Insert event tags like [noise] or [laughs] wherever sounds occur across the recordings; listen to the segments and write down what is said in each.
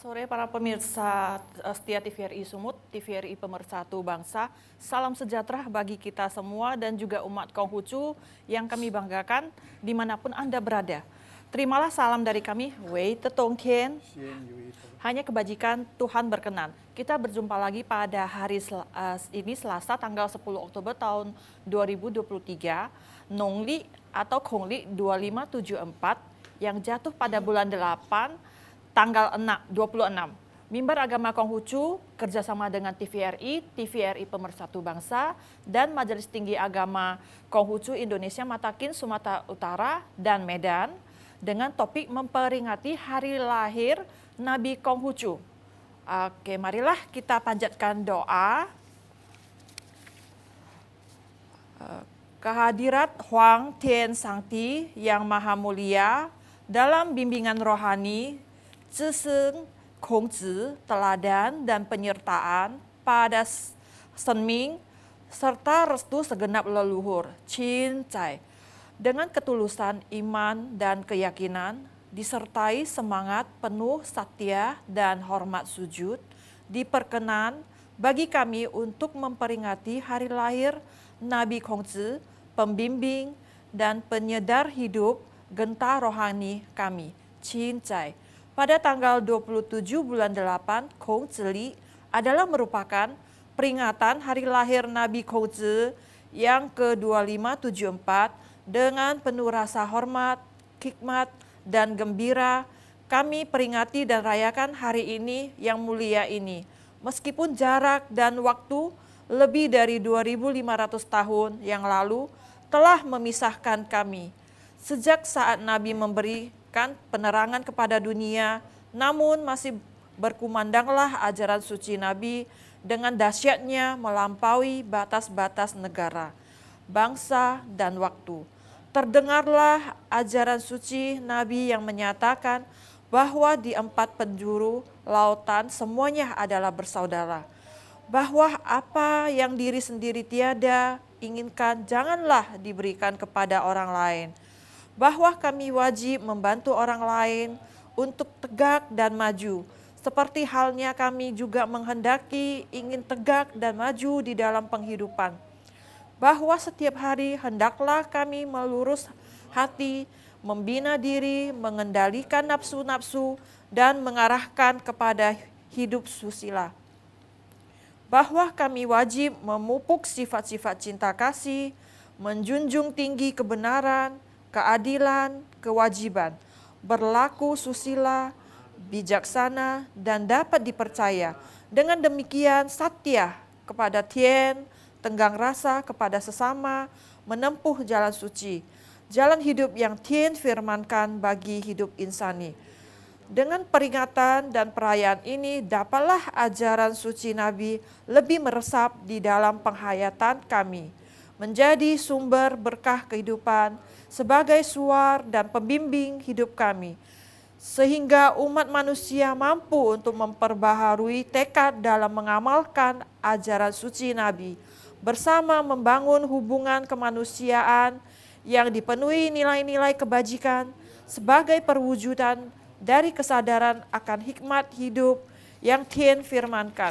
sore para pemirsa eh, setia TVRI Sumut, TVRI Pemersatu Bangsa. Salam sejahtera bagi kita semua dan juga umat Konghucu yang kami banggakan dimanapun Anda berada. Terimalah salam dari kami, Wei Tetongken. Hanya kebajikan Tuhan berkenan. Kita berjumpa lagi pada hari sel eh, ini Selasa tanggal 10 Oktober tahun 2023, Nongli atau Kongli 2574 yang jatuh pada bulan 8 tanggal 6, 26. Mimbar Agama Konghucu kerjasama dengan TVRI, TVRI Pemersatu Bangsa, dan Majelis Tinggi Agama Konghucu Indonesia Matakin, Sumatera Utara, dan Medan dengan topik memperingati hari lahir Nabi Konghucu. Oke, marilah kita panjatkan doa. Kehadirat Huang Tian Sangti yang Maha Mulia dalam bimbingan rohani Zhiseng, Kongzi, teladan dan penyertaan pada Senming serta restu segenap leluhur, Chin Cai. Dengan ketulusan iman dan keyakinan, disertai semangat penuh satya dan hormat sujud, diperkenan bagi kami untuk memperingati hari lahir Nabi Kongzi, pembimbing dan penyedar hidup genta rohani kami, Chin Cai pada tanggal 27 bulan 8 Kouzi adalah merupakan peringatan hari lahir Nabi Kouzi yang ke-2574 dengan penuh rasa hormat, hikmat, dan gembira kami peringati dan rayakan hari ini yang mulia ini. Meskipun jarak dan waktu lebih dari 2500 tahun yang lalu telah memisahkan kami. Sejak saat Nabi memberi memberikan penerangan kepada dunia, namun masih berkumandanglah ajaran suci Nabi dengan dahsyatnya melampaui batas-batas negara, bangsa, dan waktu. Terdengarlah ajaran suci Nabi yang menyatakan bahwa di empat penjuru lautan semuanya adalah bersaudara. Bahwa apa yang diri sendiri tiada inginkan janganlah diberikan kepada orang lain.' bahwa kami wajib membantu orang lain untuk tegak dan maju, seperti halnya kami juga menghendaki ingin tegak dan maju di dalam penghidupan. Bahwa setiap hari hendaklah kami melurus hati, membina diri, mengendalikan nafsu-nafsu, dan mengarahkan kepada hidup susila. Bahwa kami wajib memupuk sifat-sifat cinta kasih, menjunjung tinggi kebenaran, keadilan, kewajiban, berlaku susila, bijaksana, dan dapat dipercaya. Dengan demikian, satya kepada Tien, tenggang rasa kepada sesama, menempuh jalan suci, jalan hidup yang Tien firmankan bagi hidup insani. Dengan peringatan dan perayaan ini, dapatlah ajaran suci Nabi lebih meresap di dalam penghayatan kami, menjadi sumber berkah kehidupan sebagai suar dan pembimbing hidup kami, sehingga umat manusia mampu untuk memperbaharui tekad dalam mengamalkan ajaran suci Nabi, bersama membangun hubungan kemanusiaan yang dipenuhi nilai-nilai kebajikan sebagai perwujudan dari kesadaran akan hikmat hidup yang Tien firmankan.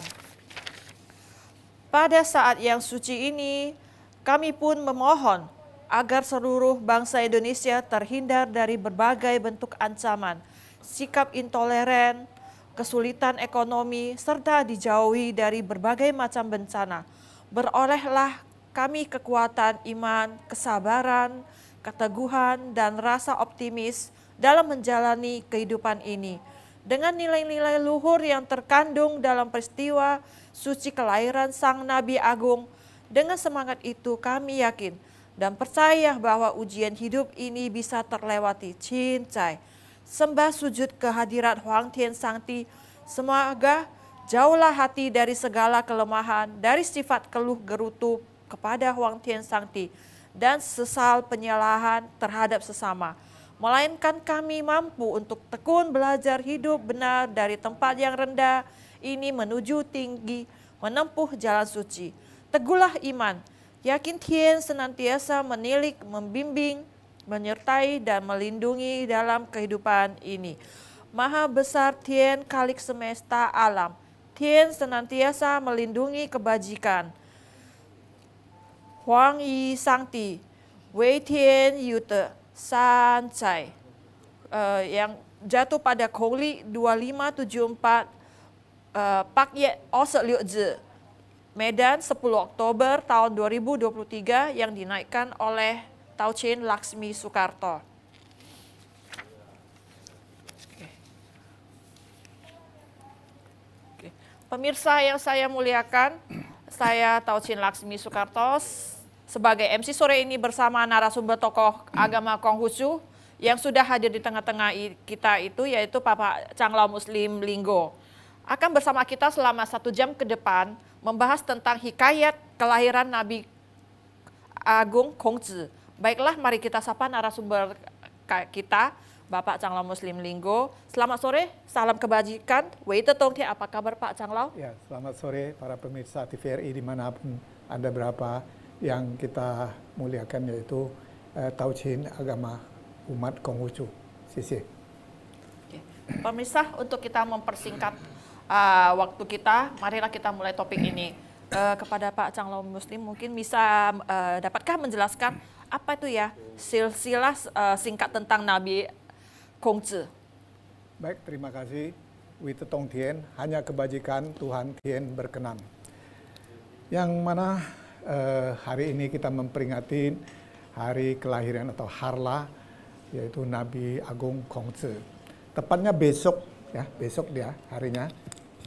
Pada saat yang suci ini, kami pun memohon agar seluruh bangsa Indonesia terhindar dari berbagai bentuk ancaman, sikap intoleran, kesulitan ekonomi, serta dijauhi dari berbagai macam bencana. Berolehlah kami kekuatan iman, kesabaran, keteguhan, dan rasa optimis dalam menjalani kehidupan ini. Dengan nilai-nilai luhur yang terkandung dalam peristiwa suci kelahiran Sang Nabi Agung, dengan semangat itu kami yakin – dan percaya bahwa ujian hidup ini bisa terlewati. Cincai, sembah sujud kehadiran Huang Tian Sangti, semoga jauhlah hati dari segala kelemahan, dari sifat keluh gerutu kepada Huang Tian Sangti, dan sesal penyalahan terhadap sesama. Melainkan kami mampu untuk tekun belajar hidup benar dari tempat yang rendah ini menuju tinggi, menempuh jalan suci. Teguhlah iman, Yakin Tian senantiasa menilik, membimbing, menyertai dan melindungi dalam kehidupan ini. Maha besar Tian kalik semesta alam. Tian senantiasa melindungi kebajikan. Huang Yi Sangti, Wei Tian Yute, San Cai, eh, yang jatuh pada Kouli 2574 uh, Pak Ye Ose Liu Zi. Medan 10 Oktober tahun 2023 yang dinaikkan oleh Tauchin Laksmi Soekarto. Pemirsa yang saya muliakan, saya Tauchin Laksmi Soekarto sebagai MC sore ini bersama narasumber tokoh agama Konghucu yang sudah hadir di tengah-tengah kita itu yaitu Bapak Changlau Muslim Linggo. Akan bersama kita selama satu jam ke depan membahas tentang hikayat kelahiran Nabi Agung Kongzi. Baiklah, mari kita sapa narasumber kita, Bapak Canglau Muslim Linggo. Selamat sore, salam kebajikan. Wei Tetong, apa kabar Pak Canglau? Ya, selamat sore para pemirsa TVRI dimanapun Anda berapa yang kita muliakan yaitu eh, Tauchin Agama Umat Konghucu. Sisi. Pemirsa, untuk kita mempersingkat uh, waktu kita. Marilah kita mulai topik ini. Uh, kepada Pak Changlong Muslim mungkin bisa uh, dapatkah menjelaskan apa itu ya silsilah uh, singkat tentang Nabi Kongzi? Baik, terima kasih. Wite Tong Tien, hanya kebajikan Tuhan Tien berkenan. Yang mana uh, hari ini kita memperingati hari kelahiran atau Harla, yaitu Nabi Agung Kongzi. Tepatnya besok, ya besok dia harinya,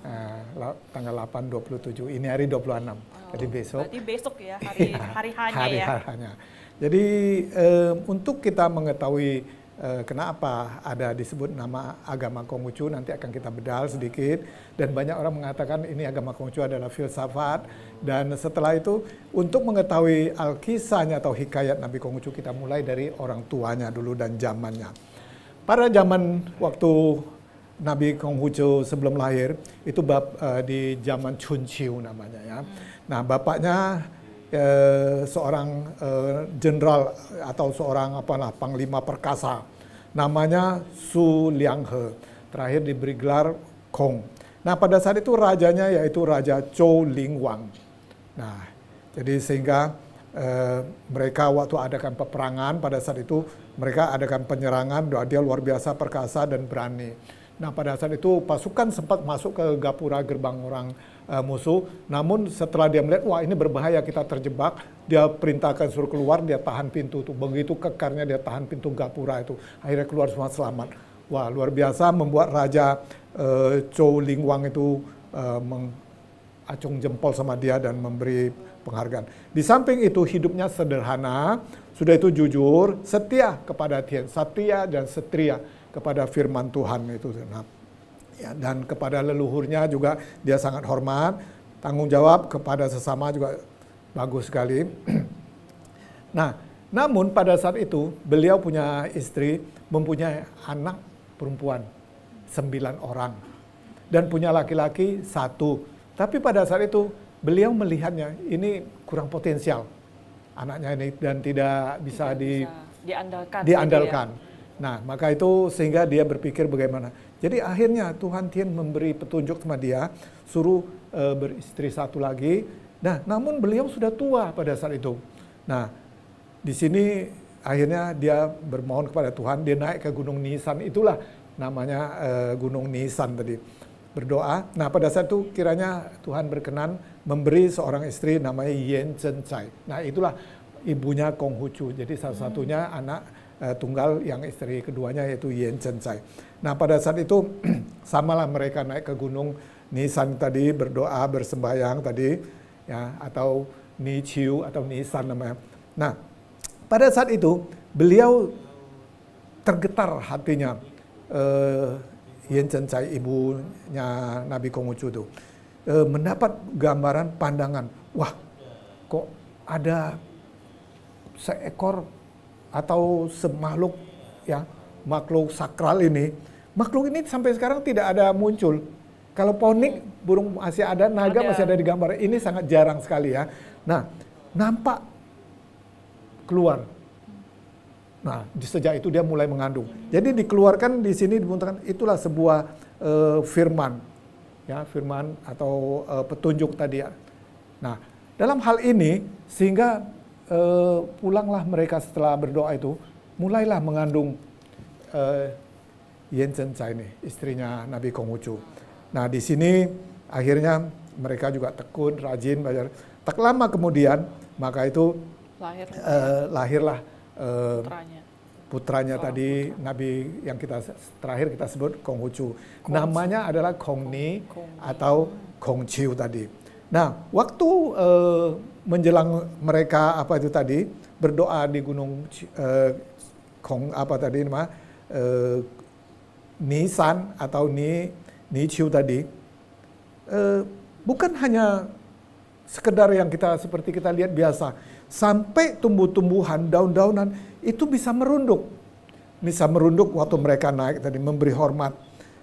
uh, tanggal 8, 27, ini hari 26. Oh, Jadi besok. Berarti besok ya, hari, iya, hari hanya hari ya. Jadi um, untuk kita mengetahui eh, kenapa ada disebut nama agama Konghucu, nanti akan kita bedal sedikit. Dan banyak orang mengatakan ini agama Konghucu adalah filsafat. Dan setelah itu untuk mengetahui alkisahnya atau hikayat Nabi Konghucu kita mulai dari orang tuanya dulu dan zamannya. Pada zaman waktu Nabi Konghucu sebelum lahir itu bab uh, di zaman Chunqiu namanya ya. Hmm. Nah bapaknya uh, seorang eh, jenderal atau seorang apa lah panglima perkasa namanya Su Lianghe terakhir diberi gelar Kong. Nah pada saat itu rajanya yaitu Raja Chou Ling Wang. Nah jadi sehingga uh, mereka waktu adakan peperangan pada saat itu mereka adakan penyerangan dia luar biasa perkasa dan berani. Nah pada saat itu pasukan sempat masuk ke gapura gerbang orang uh, musuh. Namun setelah dia melihat wah ini berbahaya kita terjebak, dia perintahkan suruh keluar, dia tahan pintu itu. Begitu kekarnya dia tahan pintu gapura itu. Akhirnya keluar semua selamat. Wah luar biasa membuat raja eh, uh, Ling Wang itu uh, mengacung jempol sama dia dan memberi penghargaan. Di samping itu hidupnya sederhana, sudah itu jujur, setia kepada Tian, setia dan setria kepada firman Tuhan itu Ya, dan kepada leluhurnya juga dia sangat hormat, tanggung jawab kepada sesama juga bagus sekali. [clears throat] nah, namun pada saat itu beliau punya istri, mempunyai anak perempuan sembilan orang dan punya laki-laki satu. Tapi pada saat itu beliau melihatnya ini kurang potensial anaknya ini dan tidak bisa, tidak di, diandalkan. Diandalkan. Ya Nah, maka itu sehingga dia berpikir bagaimana. Jadi akhirnya Tuhan Tien memberi petunjuk sama dia, suruh e, beristri satu lagi. Nah, namun beliau sudah tua pada saat itu. Nah, di sini akhirnya dia bermohon kepada Tuhan, dia naik ke Gunung Nisan itulah namanya e, Gunung Nisan tadi. Berdoa. Nah, pada saat itu kiranya Tuhan berkenan memberi seorang istri namanya Yen Chen Chai. Nah, itulah ibunya Kong Hu Chu, Jadi salah satunya hmm. anak uh, tunggal yang istri keduanya yaitu Yen Chen Chai. Nah pada saat itu [clears throat] samalah mereka naik ke gunung Nisan tadi berdoa bersembahyang tadi ya atau Ni Chiu atau Nisan namanya. Nah pada saat itu beliau tergetar hatinya uh, Yen Chen Chai ibunya Nabi Kongucu itu uh, mendapat gambaran pandangan wah kok ada seekor atau semakhluk ya makhluk sakral ini makhluk ini sampai sekarang tidak ada muncul kalau ponik burung masih ada naga ada. masih ada di gambar ini sangat jarang sekali ya nah nampak keluar nah sejak itu dia mulai mengandung jadi dikeluarkan di sini dibuntakan itulah sebuah uh, firman ya firman atau uh, petunjuk tadi ya nah dalam hal ini sehingga uh, pulanglah mereka setelah berdoa itu, mulailah mengandung uh, Chen Chai ini, istrinya Nabi Konghucu. Nah di sini akhirnya mereka juga tekun, rajin belajar. Tak lama kemudian maka itu Lahir. uh, lahirlah uh, putranya, putranya tadi putra. Nabi yang kita terakhir kita sebut Konghucu. Namanya adalah Kongni Kong atau Kongciu tadi. Nah waktu uh, menjelang mereka apa itu tadi berdoa di gunung eh, Kong apa tadi nama eh, Nisan atau Ni Nichiu tadi eh, bukan hanya sekedar yang kita seperti kita lihat biasa sampai tumbuh-tumbuhan daun-daunan itu bisa merunduk bisa merunduk waktu mereka naik tadi memberi hormat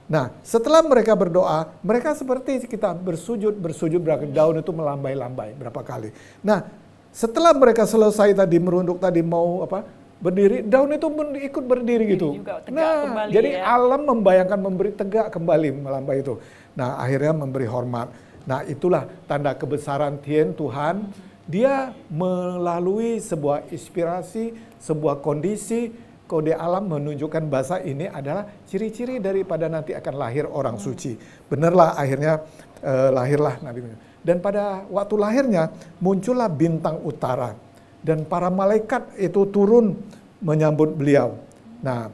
Nah, setelah mereka berdoa, mereka seperti kita bersujud, bersujud, daun itu melambai-lambai berapa kali. Nah, setelah mereka selesai tadi merunduk tadi mau apa berdiri, daun itu ikut berdiri gitu. nah, kembali, jadi ya. alam membayangkan memberi tegak kembali melambai itu. Nah, akhirnya memberi hormat. Nah, itulah tanda kebesaran Tien Tuhan. Dia melalui sebuah inspirasi, sebuah kondisi kode alam menunjukkan bahasa ini adalah ciri-ciri daripada nanti akan lahir orang hmm. suci. Benerlah akhirnya eh, lahirlah Nabi Muhammad. Dan pada waktu lahirnya muncullah bintang utara dan para malaikat itu turun menyambut beliau. Nah,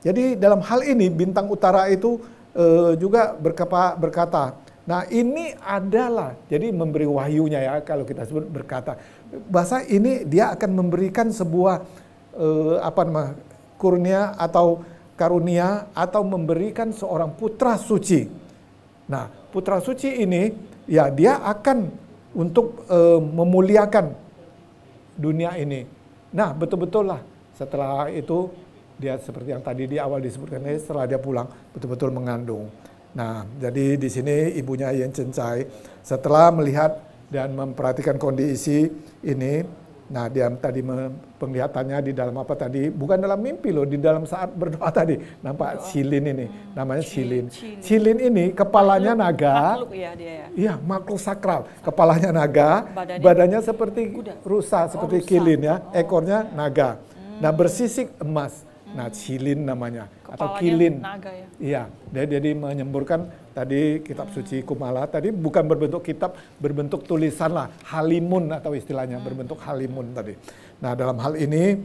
jadi dalam hal ini bintang utara itu eh, juga berkepa, berkata Nah ini adalah, jadi memberi wahyunya ya kalau kita sebut berkata. Bahasa ini dia akan memberikan sebuah eh, apa namanya kurnia atau karunia atau memberikan seorang putra suci. Nah, putra suci ini ya dia akan untuk eh, memuliakan dunia ini. Nah, betul-betul lah setelah itu dia seperti yang tadi di awal disebutkan eh, setelah dia pulang betul-betul mengandung. Nah, jadi di sini ibunya Yen Chen setelah melihat dan memperhatikan kondisi ini Nah, dia tadi penglihatannya di dalam apa tadi? Bukan dalam mimpi loh, di dalam saat berdoa tadi. Nampak oh. silin ini, namanya silin. Silin, silin ini kepalanya makhluk, naga. Makhluk ya dia ya. Iya, makhluk sakral. Kepalanya naga, badannya, badannya seperti kuda. rusa, oh, seperti oh, rusa. kilin ya, oh. ekornya naga. Nah, hmm. Nah, bersisik emas. Nah, hmm. silin namanya atau kilin. Naga ya. Iya, dia jadi menyemburkan tadi kitab hmm. suci Kumala tadi bukan berbentuk kitab, berbentuk tulisan lah, halimun atau istilahnya hmm. berbentuk halimun tadi. Nah, dalam hal ini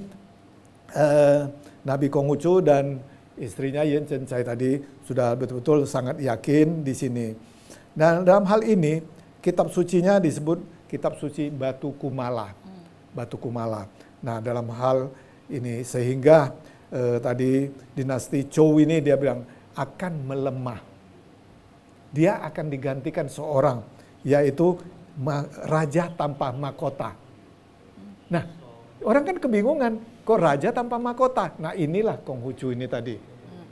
eh, Nabi Konghucu dan istrinya Yen Chen Chai tadi sudah betul-betul sangat yakin di sini. Dan dalam hal ini kitab sucinya disebut kitab suci Batu Kumala. Hmm. Batu Kumala. Nah, dalam hal ini sehingga eh, tadi dinasti Chow ini dia bilang akan melemah. Dia akan digantikan seorang yaitu raja tanpa mahkota. Nah, orang kan kebingungan kok raja tanpa mahkota. Nah, inilah Konghucu ini tadi.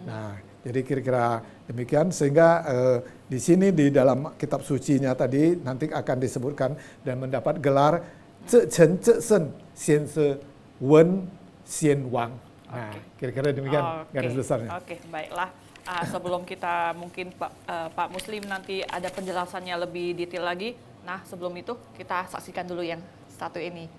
Nah, jadi kira-kira demikian sehingga eh, di sini di dalam kitab sucinya tadi nanti akan disebutkan dan mendapat gelar Zhe Chen Zhe Sen Xian Se Wen Xian Wang. Nah, kira-kira demikian okay. garis besarnya. Oke, okay, baiklah. Uh, sebelum kita mungkin Pak, uh, Pak Muslim nanti ada penjelasannya lebih detail lagi. Nah, sebelum itu kita saksikan dulu yang satu ini.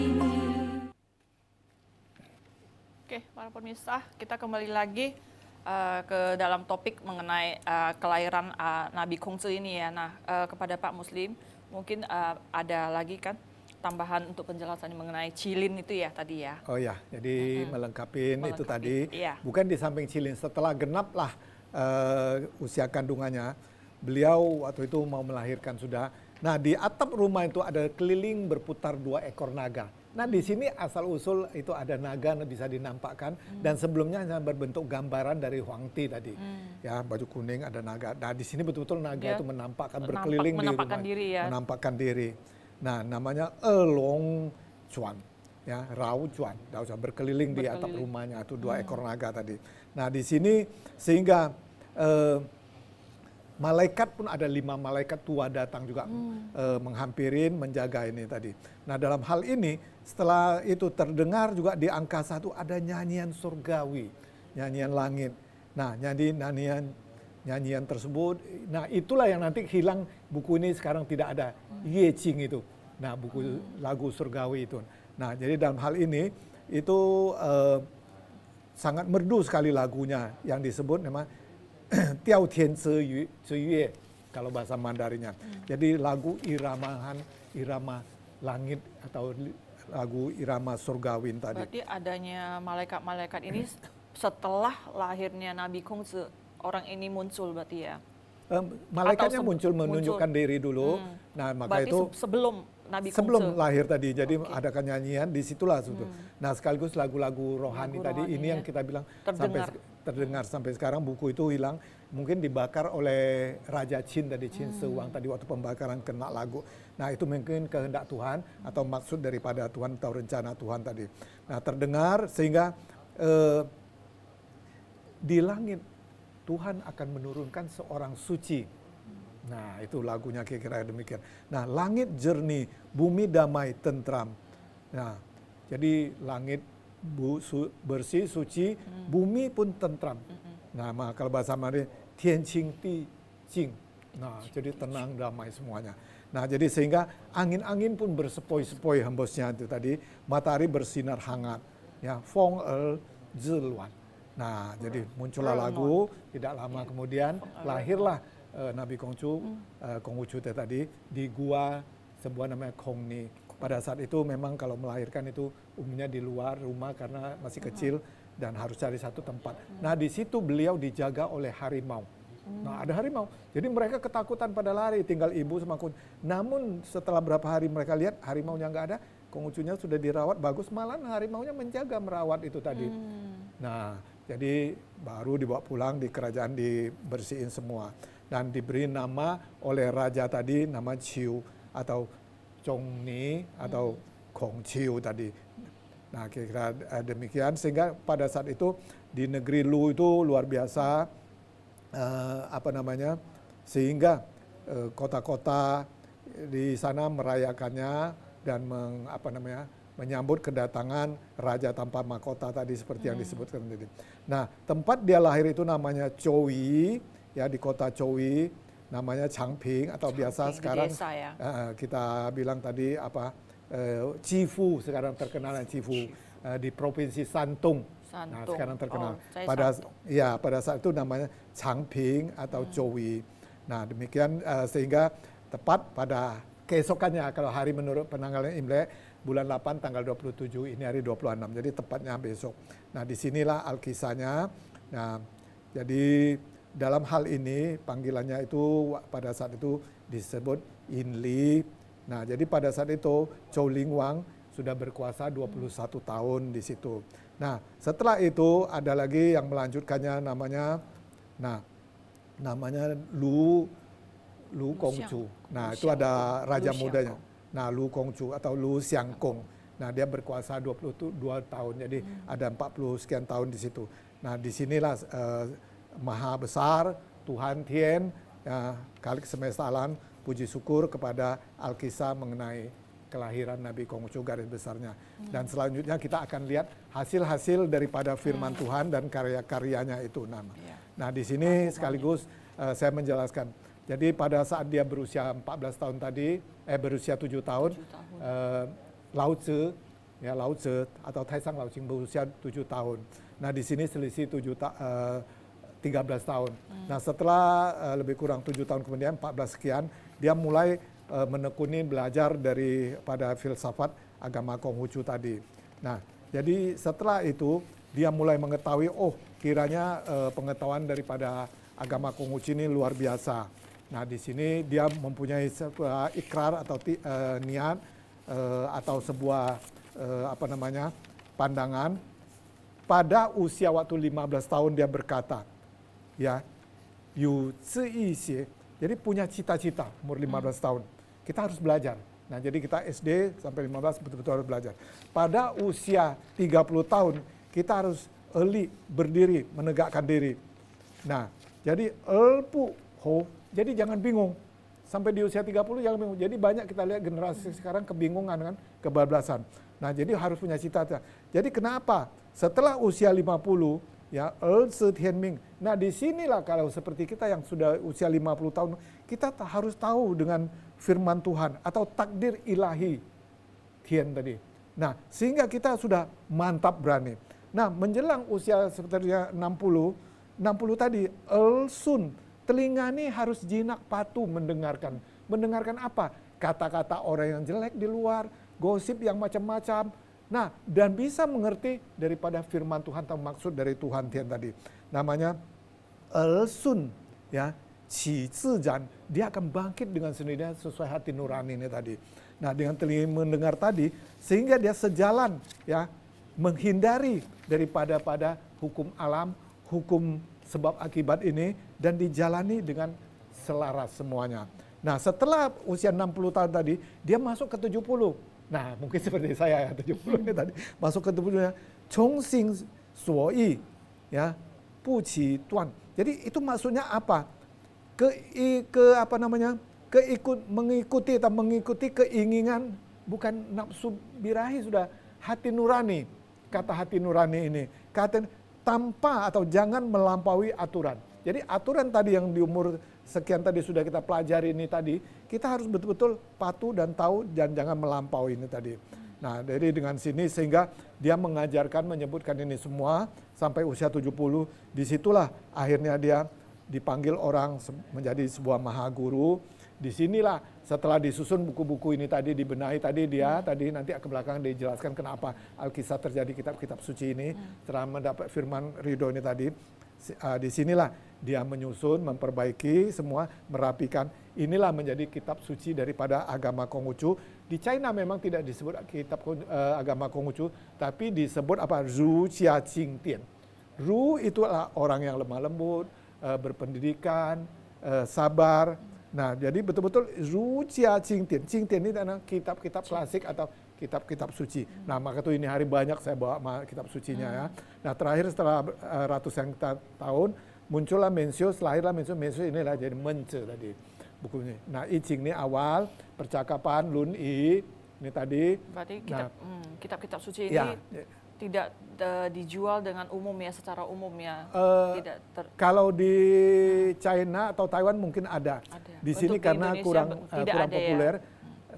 ini. Oke, para pemirsa, kita kembali lagi Eh, ke dalam topik mengenai uh, kelahiran uh, Nabi Kungsu ini ya. Nah, uh, kepada Pak Muslim mungkin uh, ada lagi kan tambahan untuk penjelasan mengenai cilin itu ya tadi ya. Oh ya, jadi melengkapiin -hmm. melengkapi, itu tadi. Iya. Bukan di samping cilin, setelah genaplah uh, usia kandungannya, beliau waktu itu mau melahirkan sudah. Nah, di atap rumah itu ada keliling berputar dua ekor naga. Nah di sini asal usul itu ada naga bisa dinampakkan hmm. dan sebelumnya hanya berbentuk gambaran dari Huang Ti tadi, hmm. ya baju kuning ada naga. Nah di sini betul-betul naga ya. itu menampakkan Nampak, berkeliling menampakkan di rumah, diri ya. menampakkan diri. Nah namanya Elong Chuan, ya Rau Chuan, usah usah berkeliling, berkeliling. di atap rumahnya itu dua hmm. ekor naga tadi. Nah di sini sehingga eh, malaikat pun ada lima malaikat tua datang juga hmm. e, eh, menghampirin, menjaga ini tadi. Nah dalam hal ini setelah itu terdengar juga di angkasa itu ada nyanyian surgawi, nyanyian langit. Nah, nyanyi nyanyian nyanyian tersebut, nah itulah yang nanti hilang buku ini sekarang tidak ada hmm. Ye Ching itu. Nah, buku hmm. lagu surgawi itu. Nah, jadi dalam hal ini itu eh, sangat merdu sekali lagunya yang disebut memang [clears throat] Tiao Tian Yue kalau bahasa Mandarinya. Hmm. Jadi lagu iramahan irama langit atau lagu Irama Surgawin tadi. Berarti adanya malaikat-malaikat ini setelah lahirnya Nabi Kongzi, orang ini muncul berarti ya? Um, malaikatnya muncul menunjukkan muncul. diri dulu. Hmm. Nah, maka berarti itu sebelum Nabi Kongzi. Sebelum lahir tadi. Jadi okay. ada nyanyian di situlah Hmm. Nah, sekaligus lagu-lagu rohani lagu tadi ini ya. yang kita bilang Terdengar. sampai terdengar sampai sekarang buku itu hilang mungkin dibakar oleh Raja Qin tadi Qin hmm. Sewang tadi waktu pembakaran kena lagu. Nah itu mungkin kehendak Tuhan atau maksud daripada Tuhan atau rencana Tuhan tadi. Nah terdengar sehingga eh, di langit Tuhan akan menurunkan seorang suci. Nah, itu lagunya kira-kira demikian. Nah, langit jernih, bumi damai, tentram. Nah, jadi langit bu, su, bersih, suci, hmm. bumi pun tentram. Hmm. Nah, maka kalau bahasa Mandarin, tian qing ti Qing, Nah, jadi tenang, damai semuanya. Nah, jadi sehingga angin-angin pun bersepoi-sepoi hembusnya itu tadi, matahari bersinar hangat. Ya, fong er ziluan. Nah, jadi muncullah lagu, tidak lama iya. kemudian lahirlah uh, Nabi Kongcu, uh, hmm. eh, Kongucu tadi di gua sebuah namanya Kongni pada saat itu memang kalau melahirkan itu umumnya di luar rumah karena masih kecil dan harus cari satu tempat. Nah di situ beliau dijaga oleh harimau. Nah hmm. ada harimau, jadi mereka ketakutan pada lari, tinggal ibu sama kucing. Namun setelah berapa hari mereka lihat harimau yang nggak ada, kungucunya sudah dirawat bagus, malah harimau nya menjaga merawat itu tadi. Hmm. Nah jadi baru dibawa pulang di kerajaan dibersihin semua dan diberi nama oleh raja tadi nama Ciu atau Ni atau Kong Chiu tadi. Nah, kira-kira eh, demikian sehingga pada saat itu di negeri Lu itu luar biasa eh, apa namanya? sehingga eh, kota-kota eh, di sana merayakannya dan meng, apa namanya? menyambut kedatangan raja tanpa mahkota tadi seperti yang hmm. disebutkan tadi. Nah, tempat dia lahir itu namanya Chowi ya di kota Chowi namanya Changping atau Changping, biasa sekarang desa, ya? uh, kita bilang tadi apa uh, eh, Cifu sekarang terkenal yang Cifu uh, eh, di provinsi Santung. Santung. Nah, sekarang terkenal. Oh, pada Santung. ya pada saat itu namanya Changping atau hmm. Nah, demikian uh, sehingga tepat pada keesokannya kalau hari menurut penanggalan Imlek bulan 8 tanggal 27 ini hari 26. Jadi tepatnya besok. Nah, disinilah alkisahnya. Nah, jadi dalam hal ini panggilannya itu pada saat itu disebut Inli. Nah, jadi pada saat itu Chou Ling Wang sudah berkuasa 21 tahun di situ. Nah, setelah itu ada lagi yang melanjutkannya namanya nah namanya Lu Lu Kongcu. Nah, itu ada raja mudanya. Nah, Lu Kongcu atau Lu Xiangkong. Nah, dia berkuasa 22 tahun. Jadi hmm. ada 40 sekian tahun di situ. Nah, disinilah uh, Maha Besar, Tuhan Tien, ya, kalik semesta alam, puji syukur kepada Alkisah mengenai kelahiran Nabi Kongucu garis besarnya. Hmm. Dan selanjutnya kita akan lihat hasil-hasil daripada firman hmm. Tuhan dan karya-karyanya itu. Nama. Iya. nah di sini sekaligus uh, saya menjelaskan. Jadi pada saat dia berusia 14 tahun tadi, eh berusia 7 tahun, 7 tahun. Uh, eh, Lao Tzu, ya Lao Tzu atau Taisang Lao Qing berusia 7 tahun. Nah di sini selisih 7 ta uh, 13 tahun. Hmm. Nah setelah uh, lebih kurang tujuh tahun kemudian 14 sekian dia mulai uh, menekuni belajar dari pada filsafat agama Konghucu tadi. Nah jadi setelah itu dia mulai mengetahui oh kiranya uh, pengetahuan daripada agama Konghucu ini luar biasa. Nah di sini dia mempunyai sebuah ikrar atau uh, niat uh, atau sebuah uh, apa namanya pandangan pada usia waktu 15 tahun dia berkata ya you Yixie, jadi punya cita-cita umur 15 hmm. tahun. Kita harus belajar. Nah, jadi kita SD sampai 15 betul-betul harus belajar. Pada usia 30 tahun, kita harus early berdiri, menegakkan diri. Nah, jadi elpu ho, jadi jangan bingung. Sampai di usia 30 jangan bingung. Jadi banyak kita lihat generasi sekarang kebingungan kan, kebablasan. Nah, jadi harus punya cita-cita. Jadi kenapa setelah usia 50 ya er Tian ming. Nah di sinilah kalau seperti kita yang sudah usia 50 tahun, kita harus tahu dengan firman Tuhan atau takdir ilahi Tian tadi. Nah sehingga kita sudah mantap berani. Nah menjelang usia sepertinya 60, 60 tadi el sun, telinga ini harus jinak patuh mendengarkan. Mendengarkan apa? Kata-kata orang yang jelek di luar, gosip yang macam-macam, Nah, dan bisa mengerti daripada firman Tuhan atau maksud dari Tuhan Tian tadi. Namanya elsun ya, qi zan. Dia akan bangkit dengan sendirinya sesuai hati nurani ini tadi. Nah, dengan telinga mendengar tadi sehingga dia sejalan ya menghindari daripada pada hukum alam, hukum sebab akibat ini dan dijalani dengan selaras semuanya. Nah, setelah usia 60 tahun tadi, dia masuk ke 70 Nah, mungkin seperti saya ya 70-nya tadi masuk ke 70-nya. Chongxing suoi ya, puji tuan. Jadi itu maksudnya apa? Ke ke apa namanya? Keikut mengikuti atau mengikuti keinginan bukan nafsu birahi sudah hati nurani. Kata hati nurani ini, kata tanpa atau jangan melampaui aturan. Jadi aturan tadi yang di umur sekian tadi sudah kita pelajari ini tadi, kita harus betul-betul patuh dan tahu dan jangan melampaui ini tadi. Nah, dari dengan sini sehingga dia mengajarkan menyebutkan ini semua sampai usia 70, disitulah akhirnya dia dipanggil orang menjadi sebuah maha guru. Disinilah setelah disusun buku-buku ini tadi dibenahi tadi dia hmm. tadi nanti ke belakang dijelaskan kenapa Alkisah terjadi kitab-kitab suci ini hmm. telah mendapat firman ridho ini tadi uh, di sinilah dia menyusun memperbaiki semua merapikan inilah menjadi kitab suci daripada agama Konghucu di China memang tidak disebut kitab uh, agama Konghucu tapi disebut apa Ru Xia Qing Tian Ru adalah orang yang lemah lembut uh, berpendidikan uh, sabar Nah, jadi betul-betul zucia Qingtian. Qingtian ini adalah kitab-kitab klasik atau kitab-kitab suci. Nah, maka itu ini hari banyak saya bawa kitab sucinya ya. Hmm. Nah, terakhir setelah eh, ratusan tahun muncullah Mencio, lahirlah Mencio. ini inilah jadi Mence tadi bukunya. Nah, I Ching ini awal percakapan Lun I ini tadi. Berarti nah. Hmm, kitab-kitab nah, kitab -kitab suci ini ya, tidak uh, dijual dengan umum ya secara umum ya uh, tidak ter kalau di China atau Taiwan mungkin ada, ada. di sini Untuk karena di kurang uh, kurang ya? populer ya?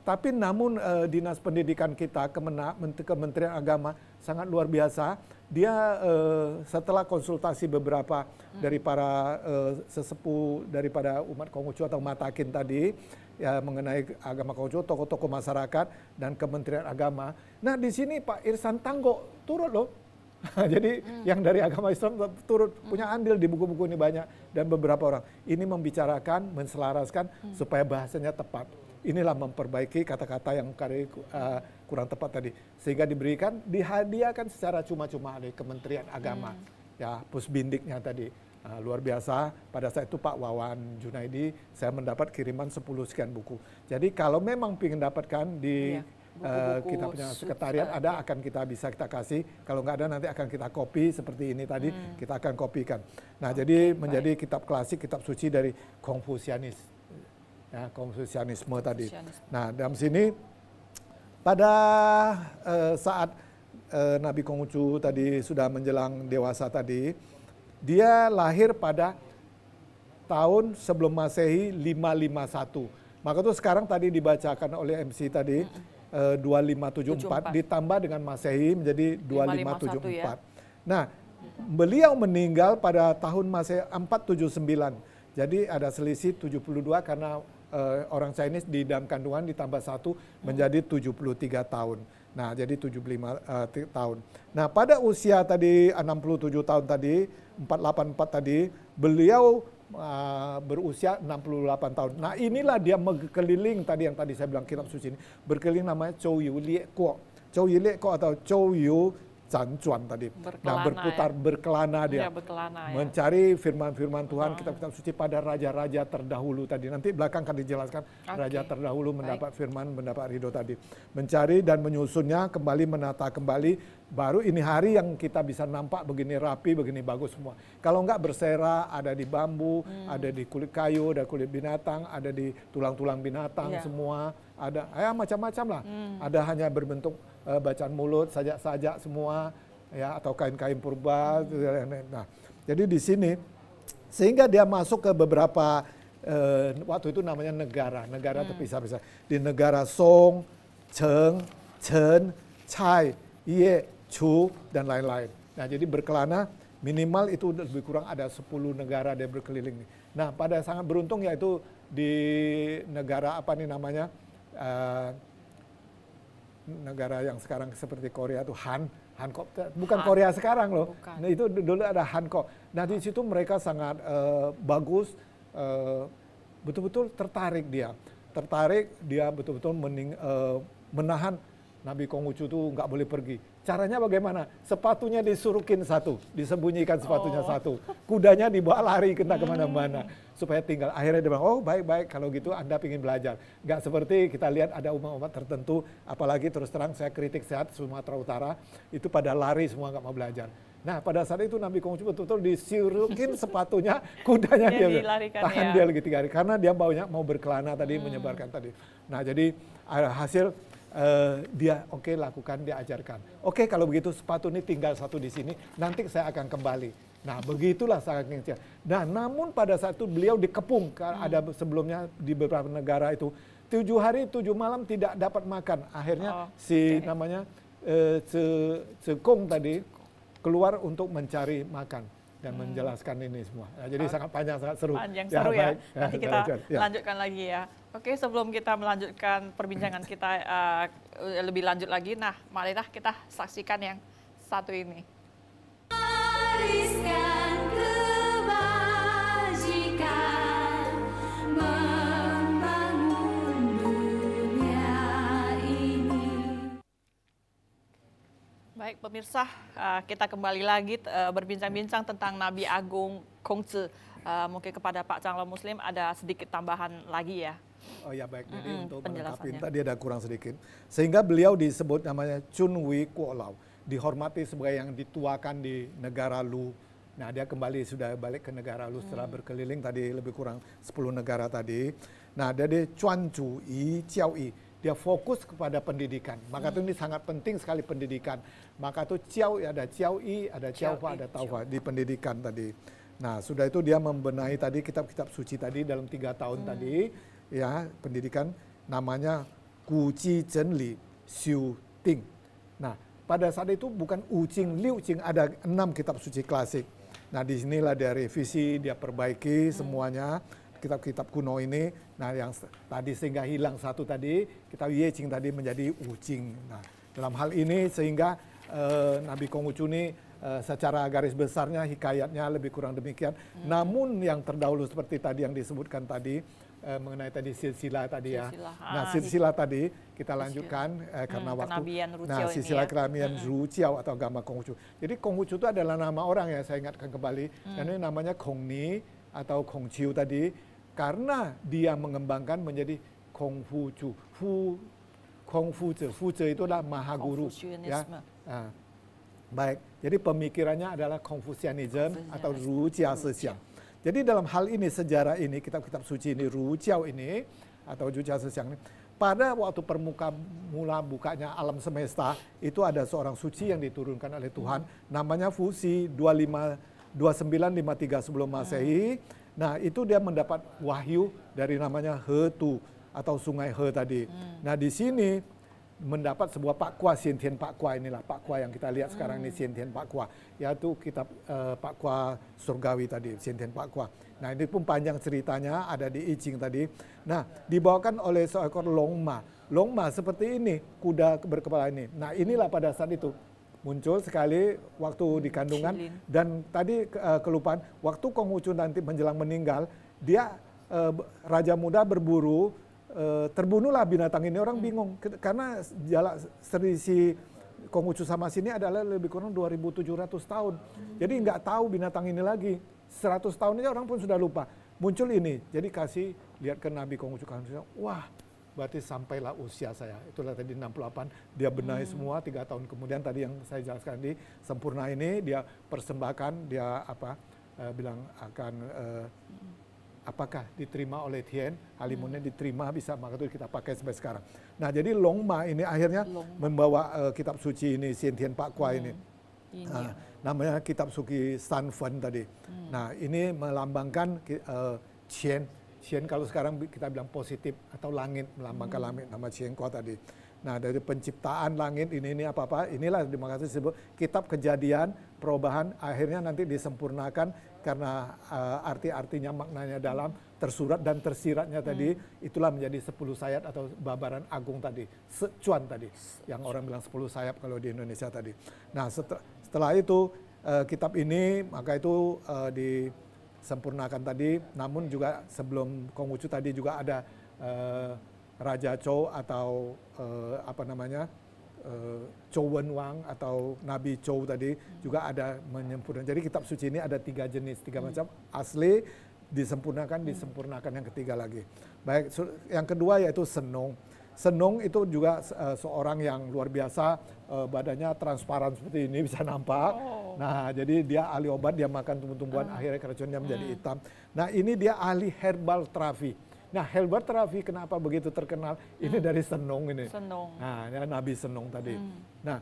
tapi namun uh, dinas pendidikan kita Kemena, Kementerian Agama sangat luar biasa dia uh, setelah konsultasi beberapa hmm. dari para uh, sesepuh daripada umat Konghucu atau Matakin tadi ya, mengenai agama Kojo, tokoh-tokoh masyarakat dan Kementerian Agama. Nah di sini Pak Irsan Tanggo turut loh. [laughs] Jadi hmm. yang dari agama Islam turut hmm. punya andil di buku-buku ini banyak dan beberapa orang. Ini membicarakan, menselaraskan hmm. supaya bahasanya tepat. Inilah memperbaiki kata-kata yang kari, eh, kurang tepat tadi sehingga diberikan dihadiahkan secara cuma-cuma oleh Kementerian Agama. Hmm ya pusbindiknya tadi Uh, luar biasa, pada saat itu Pak Wawan Junaidi, saya mendapat kiriman 10 sekian buku. Jadi kalau memang ingin dapatkan di... Yeah iya, buku kita punya sekretariat ada akan kita bisa kita kasih kalau nggak ada nanti akan kita copy seperti ini tadi hmm. kita akan kopikan nah okay, jadi baik. menjadi kitab klasik kitab suci dari konfusianis ya konfusianisme tadi nah dalam sini pada uh, saat uh, Nabi Konghucu tadi sudah menjelang dewasa tadi dia lahir pada tahun sebelum Masehi 551. Maka itu sekarang tadi dibacakan oleh MC tadi hmm. 2574 eh, ditambah dengan Masehi menjadi 2574. Ya. Nah, beliau meninggal pada tahun Masehi 479. Jadi ada selisih 72 karena uh, orang Chinese di dalam kandungan ditambah satu hmm. menjadi 73 tahun. Nah, jadi 75 uh, eh, tahun. Nah, pada usia tadi 67 tahun tadi, 484 tadi, beliau uh, berusia 68 tahun. Nah, inilah dia berkeliling tadi yang tadi saya bilang kitab suci ini, berkeliling namanya Chou Yu Lie Kuo. Chou Yu Lie Kuo atau Chou Yu cancuan tadi. Nah, berkelana, nah, berputar ya. berkelana dia. Iya, ya, berkelana, Mencari firman-firman Tuhan, hmm. kitab-kitab suci pada raja-raja terdahulu tadi. Nanti belakang akan dijelaskan okay. raja terdahulu mendapat Baik. firman, mendapat ridho tadi. Mencari dan menyusunnya, kembali menata kembali. Baru ini hari yang kita bisa nampak begini rapi, begini bagus semua. Kalau enggak bersera, ada di bambu, hmm. ada di kulit kayu, ada kulit binatang, ada di tulang-tulang binatang ya. semua ada ya macam-macam lah. Hmm. Ada hanya berbentuk uh, bacaan mulut, sajak-sajak semua ya atau kain-kain purba. Hmm. Nah, jadi di sini sehingga dia masuk ke beberapa uh, waktu itu namanya negara, negara hmm. terpisah-pisah. Di negara Song, Cheng, Chen, Chai, Ye, Chu dan lain-lain. Nah, jadi berkelana minimal itu lebih kurang ada 10 negara dia berkeliling. Nah, pada sangat beruntung yaitu di negara apa nih namanya? Eh, negara yang sekarang seperti Korea itu Han, Kok bukan Korea sekarang loh. Nah, itu dulu ada Hankook. Nah di situ mereka sangat uh, bagus, betul eh, betul-betul tertarik dia, tertarik dia betul-betul uh, menahan Nabi Konghucu itu nggak boleh pergi Caranya bagaimana? Sepatunya disurukin satu, disembunyikan sepatunya oh. satu. Kudanya dibawa lari kena kemana-mana. Supaya tinggal. Akhirnya dia bilang, oh baik-baik kalau gitu Anda ingin belajar. Gak seperti kita lihat ada umat-umat tertentu, apalagi terus terang saya kritik sehat Sumatera Utara, itu pada lari semua gak mau belajar. Nah pada saat itu Nabi Kongcu betul-betul disurukin [laughs] sepatunya, kudanya dia, dia tahan ya. dia hari. Karena dia baunya mau berkelana tadi, hmm. menyebarkan tadi. Nah jadi eh, hasil Uh, dia oke okay, lakukan dia ajarkan. Oke okay, kalau begitu sepatu ini tinggal satu di sini, nanti saya akan kembali. Nah begitulah sangat Nah namun pada saat itu beliau dikepung, hmm. ada sebelumnya di beberapa negara itu tujuh hari tujuh malam tidak dapat makan. Akhirnya oh, si okay. namanya uh, ce, tadi keluar untuk mencari makan dan hmm. menjelaskan ini semua. Nah, jadi oh. sangat panjang, sangat seru. Panjang, ya, seru ya. ya. Nanti kita ya. lanjutkan lagi ya. Oke, sebelum kita melanjutkan perbincangan [clears throat] kita uh, lebih lanjut lagi, nah marilah kita saksikan yang satu ini. Baik pemirsa, eh, kita kembali lagi eh, berbincang-bincang tentang Nabi Agung Kongzi. Mungkin kepada Pak Canglo Muslim ada sedikit tambahan lagi ya Oh ya baik, jadi mm -hmm, untuk melengkapi tadi ada kurang sedikit. Sehingga beliau disebut namanya Chun Wei Kuo Lau, dihormati sebagai yang dituakan di negara Lu. Nah dia kembali sudah balik ke negara Lu setelah hmm. berkeliling tadi lebih kurang 10 negara tadi. Nah di Chuan Chu Yi, Chiao Yi, dia fokus kepada pendidikan. Maka itu hmm. ini sangat penting sekali pendidikan. Maka itu Ciao ada Ciao I, ada Ciao Fa, ada Fa di pendidikan tadi. Nah, sudah itu dia membenahi tadi kitab-kitab suci tadi dalam tiga tahun hmm. tadi ya pendidikan namanya Chen Li Xiu Ting. Nah, pada saat itu bukan Ucing Liu Qing ada enam kitab suci klasik. Nah, di sinilah dia revisi, dia perbaiki hmm. semuanya kitab-kitab kuno ini. Nah, yang tadi sehingga hilang satu tadi, kitab Ye Ching tadi menjadi Ucing. Nah, dalam hal ini sehingga eh, Nabi Kongucu ini eh, secara garis besarnya hikayatnya lebih kurang demikian. Hmm. Namun yang terdahulu seperti tadi yang disebutkan tadi, uh, mengenai tadi silsilah tadi ya. Silsilah. Ah, nah, silsilah ah, tadi kita lanjutkan uh, karena waktu. nah, ya. silsilah ya. keramian hmm. Ruciao atau agama Konghucu. Jadi Konghucu itu adalah nama orang ya, saya ingatkan kembali. Hmm. Dan ini namanya Kongni atau Kongciu tadi karena dia mengembangkan menjadi Konghucu. fu Konghucu, Fuzi itu adalah maha guru ya. Nah, baik. Jadi pemikirannya adalah konfusianisme atau Ruciao Sesiang. Jadi dalam hal ini sejarah ini kitab-kitab suci ini Rujiao ini atau Jujiao Sesiang ini pada waktu permuka mula bukanya alam semesta itu ada seorang suci yang diturunkan oleh Tuhan namanya Fusi 25 2953 sebelum Masehi. Nah, itu dia mendapat wahyu dari namanya Hetu atau Sungai He tadi. Hmm. Nah, di sini mendapat sebuah Pak Kua pakwa Pak Kua inilah Pak Kua yang kita lihat sekarang ini Pak hmm. Pakwa yaitu kitab uh, eh, Kua surgawi tadi Pak Kua Nah ini pun panjang ceritanya ada di Icing tadi. Nah dibawakan oleh seekor longma. Longma seperti ini kuda berkepala ini. Nah inilah pada saat itu muncul sekali waktu hmm, di kandungan dan tadi uh, eh, kelupaan waktu Konghucu nanti menjelang meninggal dia uh, raja muda berburu Eh, terbunuhlah binatang ini orang hmm. bingung karena jala, tradisi Konghucu sama sini adalah lebih kurang 2.700 tahun. Hmm. Jadi nggak tahu binatang ini lagi. 100 tahun ini orang pun sudah lupa. Muncul ini. Jadi kasih lihat ke Nabi Konghucu wah berarti sampailah usia saya. Itulah tadi 68, dia benahi hmm. semua tiga tahun kemudian tadi yang saya jelaskan di sempurna ini dia persembahkan, dia apa uh, bilang akan uh, apakah diterima oleh Tien, halimunnya hmm. diterima bisa maka itu kita pakai sampai sekarang. Nah jadi Longma ini akhirnya Longma. membawa uh, kitab suci ini Sien Tien Pak Kwa hmm. ini. Uh, namanya kitab suci San Fen tadi. Hmm. Nah ini melambangkan uh, Tien kalau sekarang kita bilang positif atau langit, melambangkan hmm. langit nama Tien Kwa tadi. Nah dari penciptaan langit ini ini apa apa inilah dimaksud disebut kitab kejadian perubahan akhirnya nanti disempurnakan karena uh, arti-artinya maknanya dalam tersurat dan tersiratnya hmm. tadi itulah menjadi sepuluh sayap atau babaran agung tadi secuan tadi yang orang bilang sepuluh sayap kalau di Indonesia tadi. Nah setelah, setelah itu uh, kitab ini maka itu uh, disempurnakan tadi namun juga sebelum Konghucu tadi juga ada uh, Raja Chou atau uh, apa namanya uh, Wen Wang atau Nabi Zhou tadi juga ada menyempurnakan. Jadi kitab suci ini ada tiga jenis, tiga hmm. macam asli, disempurnakan, disempurnakan yang ketiga lagi. Baik, so, yang kedua yaitu Senung. Senung itu juga uh, seorang yang luar biasa uh, badannya transparan seperti ini [laughs] bisa nampak. Oh. Nah, jadi dia ahli obat, dia makan tumbuh-tumbuhan, uh. akhirnya keracunnya menjadi hmm. hitam. Nah, ini dia ahli herbal terapi. Nah, Helbert Raffi kenapa begitu terkenal? Hmm. Ini dari Senung ini. Senung. Nah, ya, Nabi Senung tadi. Hmm. Nah,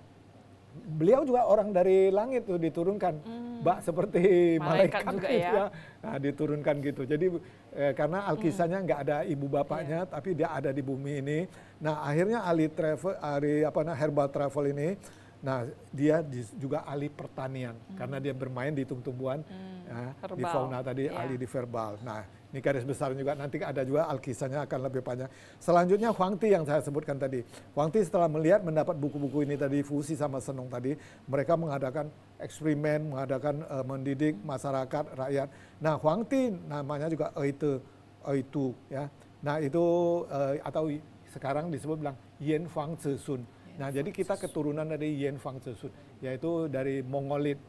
beliau juga orang dari langit tuh diturunkan, hmm. bak seperti malaikat, malaikat juga gitu ya. ya. Nah, diturunkan gitu. Jadi eh, karena hmm. alkisahnya nggak hmm. ada ibu bapaknya, yeah. tapi dia ada di bumi ini. Nah, akhirnya Ali Travel, Ali apa nah, Herbal Travel ini, nah dia juga ahli pertanian hmm. karena dia bermain di tumbuh-tumbuhan, hmm. ya, di fauna tadi, yeah. ahli di verbal. Nah ini garis besar juga nanti ada juga alkisahnya akan lebih panjang. Selanjutnya Huang Ti yang saya sebutkan tadi. Huang Ti setelah melihat mendapat buku-buku ini tadi fusi sama Senong tadi, mereka mengadakan eksperimen, mengadakan uh, mendidik masyarakat, rakyat. Nah, Huang Ti namanya juga itu itu ya. Nah, itu uh, atau sekarang disebut bilang Yen Huang Zesun. Nah, jadi kita keturunan dari Yen Fang Zesun, yaitu dari Mongolit, oh.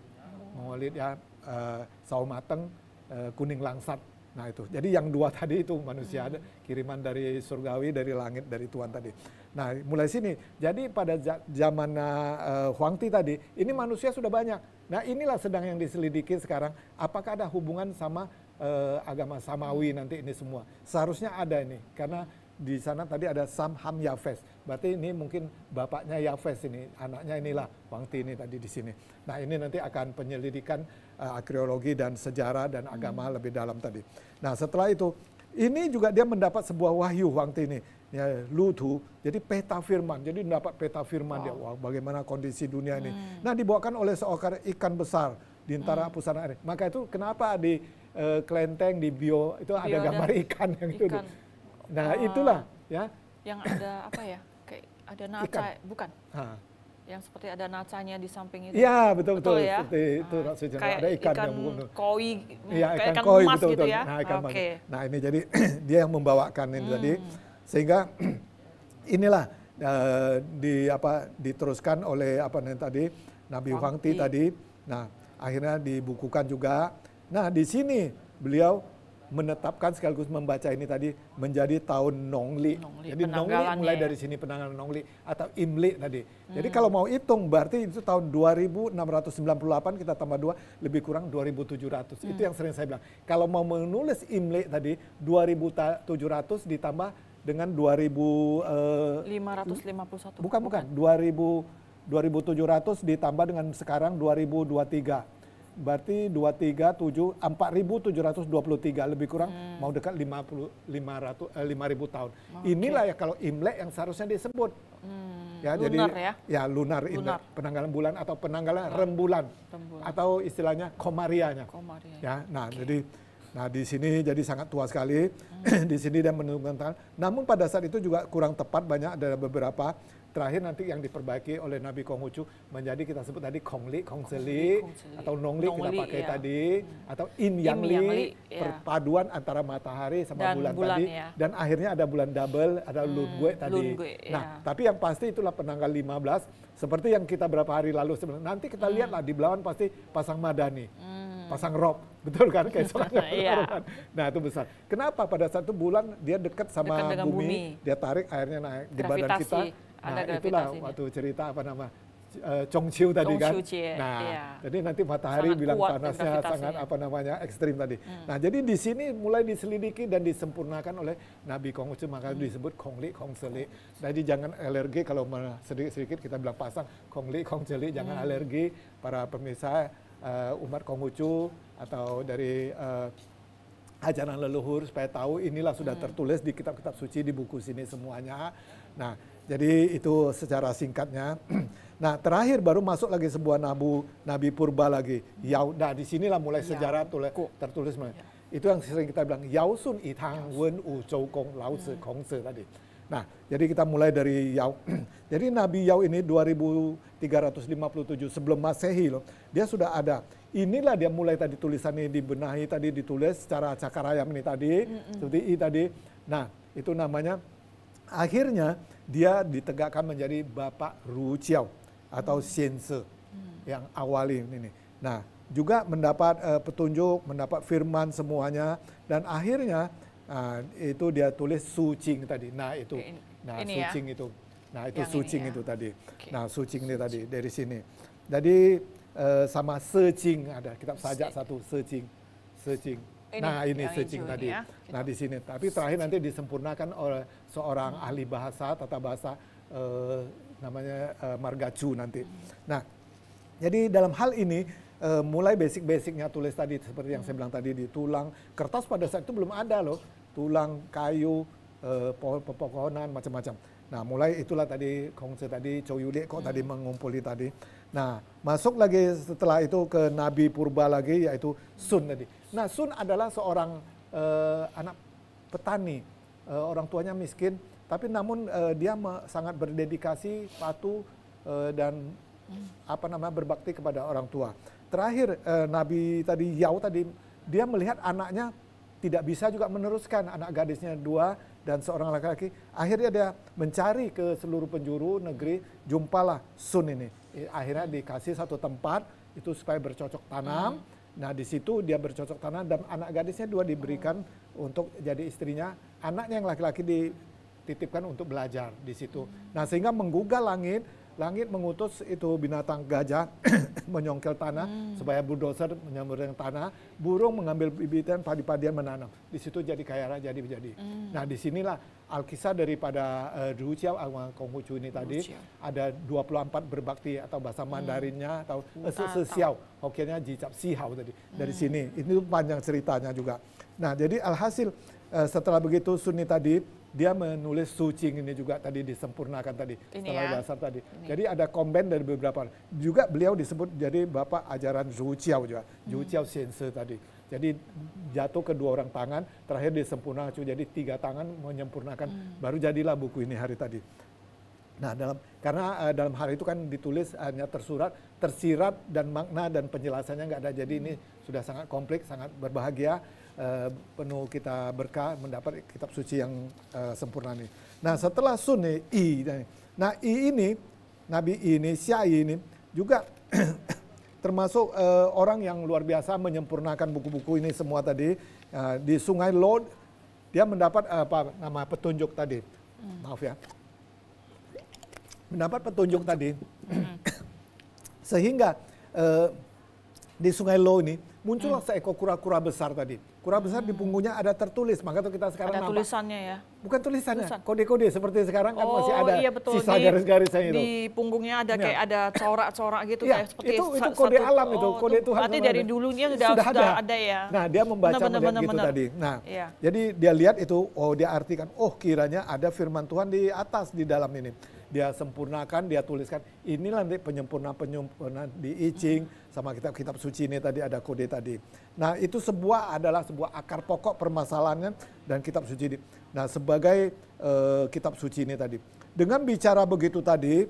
Mongolit ya, uh, Sao mateng, uh, kuning langsat Nah itu, jadi yang dua tadi itu manusia ada kiriman dari surgawi, dari langit, dari Tuhan tadi. Nah mulai sini, jadi pada zaman uh, eh, Huang Ti tadi, ini manusia sudah banyak. Nah inilah sedang yang diselidiki sekarang, apakah ada hubungan sama uh, agama samawi nanti ini semua. Seharusnya ada ini, karena di sana tadi ada Sam Ham Yafes. Berarti ini mungkin bapaknya Yafes ini, anaknya inilah Wangti ini tadi di sini. Nah ini nanti akan penyelidikan uh, arkeologi dan sejarah dan agama hmm. lebih dalam tadi. Nah setelah itu, ini juga dia mendapat sebuah wahyu Wangti ini. Ya, Lutu, jadi peta firman. Jadi mendapat peta firman wow. dia, wah bagaimana kondisi dunia ini. Hmm. Nah dibawakan oleh seokar ikan besar di antara hmm. pusana air. Maka itu kenapa di uh, kelenteng, di Bio, itu Bio ada gambar ikan yang ikan. itu. Nah, uh, itulah ya. Yang ada [coughs] apa ya? Kayak ada naca, Ikan. bukan? Ha. Yang seperti ada nacanya di samping itu. Iya, betul betul. betul ya? Seperti ah, itu ah, maksudnya kayak ada ikan, ikan yang koi, ya, ikan, ikan koi, emas betul, gitu ya. Nah, ikan okay. Nah, ini jadi [coughs] dia yang membawakan ini hmm. tadi sehingga [coughs] inilah uh, di apa diteruskan oleh apa nih tadi Nabi Huangti tadi. Nah, akhirnya dibukukan juga. Nah, di sini beliau menetapkan sekaligus membaca ini tadi menjadi tahun Nongli. Nongli Jadi Nongli mulai dari sini penanggalan Nongli atau Imli tadi. Hmm. Jadi kalau mau hitung berarti itu tahun 2698 kita tambah dua lebih kurang 2700. Hmm. Itu yang sering saya bilang. Kalau mau menulis Imli tadi 2700 ditambah dengan 2000 551. Eh, bukan bukan, bukan. 2000 2700 ditambah dengan sekarang 2023 berarti 237 4723 lebih kurang hmm. mau dekat 50 500 eh, 5000 tahun. Oh, Inilah ya kalau Imlek yang seharusnya disebut. Hmm. Ya lunar jadi ya, ya lunar, lunar. Imlek, penanggalan bulan atau penanggalan rembulan, rembulan atau istilahnya komarianya. Komaria. Ya, nah okay. jadi Nah di sini jadi sangat tua sekali hmm. [clears throat] di sini dan menurunkan tangan. Namun pada saat itu juga kurang tepat banyak ada beberapa terakhir nanti yang diperbaiki oleh Nabi Konghucu menjadi kita sebut tadi Kongli, Kongseli, Kong atau Nongli, Nong kita pakai ya. tadi hmm. atau Yang Li, yang li ya. perpaduan antara matahari sama dan bulan, bulan tadi ya. dan akhirnya ada bulan double, ada hmm, Gue tadi. Lungue, nah, ya. Nah, tapi yang pasti itulah penanggal 15 seperti yang kita berapa hari lalu sebenarnya. Nanti kita hmm. lihatlah di Belawan pasti pasang Madani. Hmm pasang rob, [laughs] betul kan? Kayak [laughs] iya. Nah itu besar. Kenapa pada satu bulan dia dekat sama dekat bumi, bumi, dia tarik airnya naik gravitasi. di badan kita. Nah ada itulah waktu cerita apa nama eh, Chongqiu tadi Chong kan. Chie. Nah, iya. jadi nanti matahari sangat bilang panasnya sangat apa namanya ekstrim tadi. Hmm. Nah, jadi di sini mulai diselidiki dan disempurnakan oleh Nabi Konghucu maka hmm. disebut Kongli Kongseli. Jadi jangan alergi kalau sedikit-sedikit kita bilang pasang Kongli Kongseli, jangan hmm. alergi para pemirsa uh, eh, umat Konghucu atau dari uh, ajaran leluhur supaya tahu inilah sudah hmm. tertulis di kitab-kitab suci di buku sini semuanya. Nah, jadi itu secara singkatnya. [clears throat] nah, terakhir baru masuk lagi sebuah nabu nabi purba lagi. Yau, nah di sinilah mulai sejarah tulis, tertulis. Ya. Itu yang sering kita bilang Yao Sun Yi Tang Wen Wu Zhou Kong Lao Tzu hmm. Kong tadi. Nah, jadi kita mulai dari yau [clears throat] jadi Nabi yau ini 2357 sebelum Masehi loh. Dia sudah ada. Inilah dia mulai tadi tulisannya dibenahi tadi ditulis secara cakar ayam ini tadi, mm seperti I tadi. Nah, itu namanya akhirnya dia ditegakkan menjadi Bapak Ru atau mm. mm. yang awal ini. Nah, juga mendapat uh, petunjuk, mendapat firman semuanya dan akhirnya Nah, itu dia tulis sucing tadi. Nah, itu. Nah, ini sucing ya? itu. Nah, itu yang sucing ya? itu tadi. Okay. Nah, sucing ini tadi dari sini. Jadi uh, sama secing ada kitab sajak satu secing. Secing. Ini, nah, ini secing tadi. Ya. Nah, di sini. Tapi terakhir nanti disempurnakan oleh seorang hmm. ahli bahasa tata bahasa uh, namanya uh, eh, Margacu nanti. Hmm. Nah, jadi dalam hal ini uh, mulai basic-basicnya tulis tadi seperti yang hmm. saya bilang tadi di tulang kertas pada saat itu belum ada loh tulang, kayu, eh, pepohonan macam-macam. Nah, mulai itulah tadi Kongse tadi, Chow kok hmm. tadi mengumpuli tadi. Nah, masuk lagi setelah itu ke Nabi Purba lagi yaitu Sun tadi. Nah, Sun adalah seorang uh, anak petani. uh, orang tuanya miskin, tapi namun uh, dia sangat berdedikasi, patuh uh, dan hmm. apa namanya berbakti kepada orang tua. Terakhir uh, Nabi tadi Yau tadi dia melihat anaknya tidak bisa juga meneruskan anak gadisnya dua dan seorang laki-laki. Akhirnya dia mencari ke seluruh penjuru negeri, jumpalah Sun ini. Akhirnya dikasih satu tempat itu supaya bercocok tanam. Hmm. Nah di situ dia bercocok tanam dan anak gadisnya dua diberikan hmm. untuk jadi istrinya. Anaknya yang laki-laki dititipkan untuk belajar di situ. Hmm. Nah sehingga menggugah langit langit mengutus itu binatang gajah [clears throat] menyongkel tanah hmm. supaya bulldozer menyamburin tanah, burung mengambil bibitan padi-padian menanam. Di situ jadi kaya jadi menjadi. Hmm. Nah, sinilah Alkisah daripada uh, eh, Rucia ah, Konghucu ini tadi ada 24 berbakti atau bahasa hmm. Mandarinnya atau sesiau Hokiannya jicap sihau tadi dari hmm. sini. Itu panjang ceritanya juga. Nah, jadi alhasil uh, setelah begitu Sunni tadi dia menulis sucing ini juga tadi disempurnakan tadi ini setelah ya. dasar tadi. Ini. Jadi ada komen dari beberapa juga beliau disebut jadi bapak ajaran Zhuqiao juga, hmm. Zhuqiao tadi. Jadi jatuh ke dua orang tangan, terakhir disempurnakan jadi tiga tangan menyempurnakan hmm. baru jadilah buku ini hari tadi. Nah, dalam karena uh, dalam hal itu kan ditulis hanya tersurat, tersirat dan makna dan penjelasannya nggak ada. Jadi hmm. ini sudah sangat kompleks, sangat berbahagia Eh, penuh kita berkah mendapat kitab suci yang uh, sempurna ini. Nah setelah Sun I, nah I ini Nabi I ini Syai ini juga [clears throat] termasuk uh, orang yang luar biasa menyempurnakan buku-buku ini semua tadi uh, di Sungai Lod dia mendapat uh, apa nama petunjuk tadi hmm. maaf ya mendapat petunjuk tadi hmm. [clears throat] sehingga uh, di Sungai Lo ini muncullah hmm. seekor kura-kura besar tadi. Kura besar hmm. di punggungnya ada tertulis, maka tuh kita sekarang ada tulisannya ya. Bukan tulisannya, kode-kode seperti sekarang kan oh, masih ada iya, betul. sisa di, garis-garisnya itu. Di punggungnya ada ya. kayak ada corak-corak gitu ya, seperti itu, itu kode alam itu, oh, kode Tuhan. Berarti dari dulunya sudah, sudah, ada. sudah ada ya. Nah, dia membaca benar, benar, benar, gitu benar. tadi. Nah, ya. jadi dia lihat itu, oh dia artikan, oh kiranya ada firman Tuhan di atas di dalam ini. Dia sempurnakan, dia tuliskan, inilah nanti penyempurna-penyempurna di icing, hmm sama kitab-kitab suci ini tadi ada kode tadi. Nah itu sebuah adalah sebuah akar pokok permasalahannya dan kitab suci ini. Nah sebagai uh, kitab suci ini tadi. Dengan bicara begitu tadi,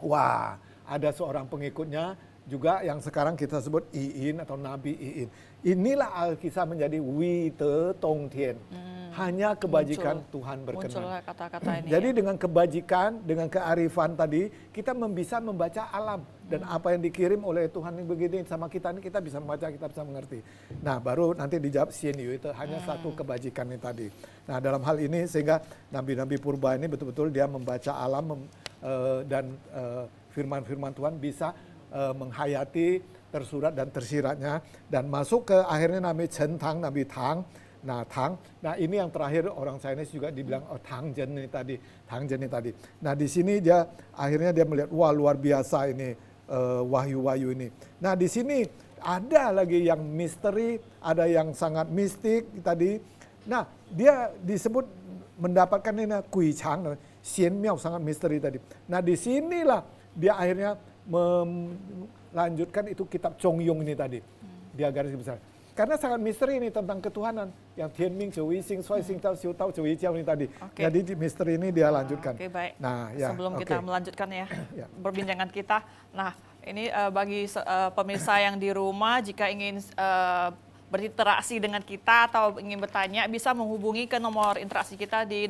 wah ada seorang pengikutnya juga yang sekarang kita sebut Iin atau Nabi Iin. Inilah Alkisah menjadi Wite Tongtian. Hmm hanya kebajikan muncul, Tuhan berkenan. kata-kata ini. Jadi ya. dengan kebajikan, dengan kearifan tadi, kita bisa membaca alam dan hmm. apa yang dikirim oleh Tuhan yang begini sama kita ini kita bisa membaca, kita bisa mengerti. Nah, baru nanti dijawab CNU itu hanya hmm. satu kebajikan ini tadi. Nah, dalam hal ini sehingga nabi-nabi purba ini betul-betul dia membaca alam mem, uh, dan eh, firman-firman Tuhan bisa uh, menghayati tersurat dan tersiratnya dan masuk ke akhirnya nabi centang, nabi tang Nah, tang. Nah, ini yang terakhir orang Chinese juga dibilang oh, tang jen ini tadi, tang jen ini tadi. Nah, di sini dia akhirnya dia melihat wah luar biasa ini eh, wahyu-wahyu uh, ini. Nah, di sini ada lagi yang misteri, ada yang sangat mistik tadi. Nah, dia disebut mendapatkan ini kui chang, xian miao sangat misteri tadi. Nah, di sinilah dia akhirnya melanjutkan itu kitab Chong Yung ini tadi. Dia garis besar. Karena sangat misteri ini tentang ketuhanan yang Tian Tianming, Yi Xing, Shui hmm. Xing, Tao Xiu Tao, Yi Jiao ini tadi. Okay. Jadi misteri ini dia ah, lanjutkan. Oke, okay, baik. Nah, ya, sebelum okay. kita melanjutkan ya, [clears throat] ya perbincangan kita. Nah, ini uh, bagi uh, pemirsa yang di rumah jika ingin uh, berinteraksi dengan kita atau ingin bertanya bisa menghubungi ke nomor interaksi kita di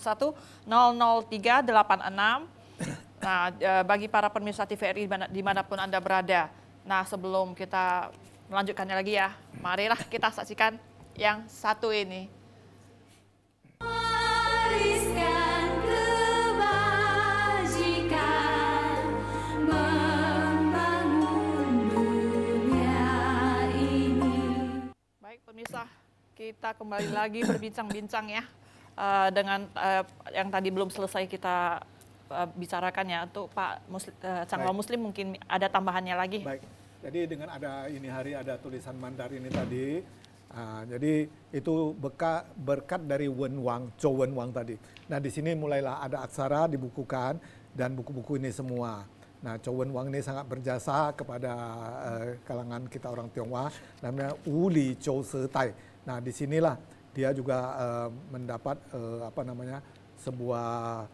08116100386. Nah, bagi para pemirsa TVRI dimanapun Anda berada. Nah, sebelum kita melanjutkannya lagi ya. Marilah kita saksikan yang satu ini. Baik pemirsa, kita kembali lagi berbincang-bincang ya uh, dengan uh, yang tadi belum selesai kita uh, bicarakan ya untuk Pak Muslim, uh, Baik. Muslim mungkin ada tambahannya lagi. Baik. Jadi dengan ada ini hari ada tulisan Mandarin ini tadi, uh, jadi itu beka, berkat dari Wen Wang, Zhou Wen Wang tadi. Nah di sini mulailah ada aksara dibukukan dan buku-buku ini semua. Nah Zhou Wen Wang ini sangat berjasa kepada uh, kalangan kita orang Tionghoa, namanya Uli Zhou Se Tai. Nah di sinilah dia juga uh, mendapat uh, apa namanya sebuah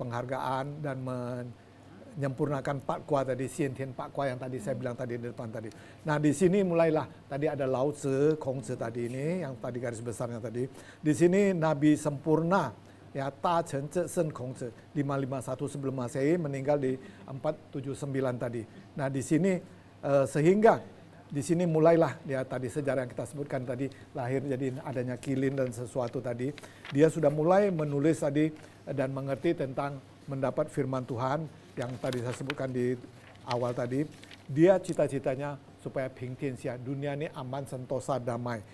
penghargaan dan men menyempurnakan Pak Kwa tadi, Xiantian Pak Kwa yang tadi saya bilang tadi di depan tadi. Nah di sini mulailah, tadi ada Lao Tzu, Kong Tzu tadi ini, yang tadi garis besarnya tadi. Di sini Nabi sempurna, ya Ta Chen Tzu Sen Kong Tzu, 551 sebelum masehi meninggal di 479 tadi. Nah di sini uh, sehingga di sini mulailah ya tadi sejarah yang kita sebutkan tadi lahir jadi adanya kilin dan sesuatu tadi dia sudah mulai menulis tadi eh, dan mengerti tentang mendapat firman Tuhan yang tadi saya sebutkan di awal tadi, dia cita-citanya supaya Ping ya dunia ini aman, sentosa, damai.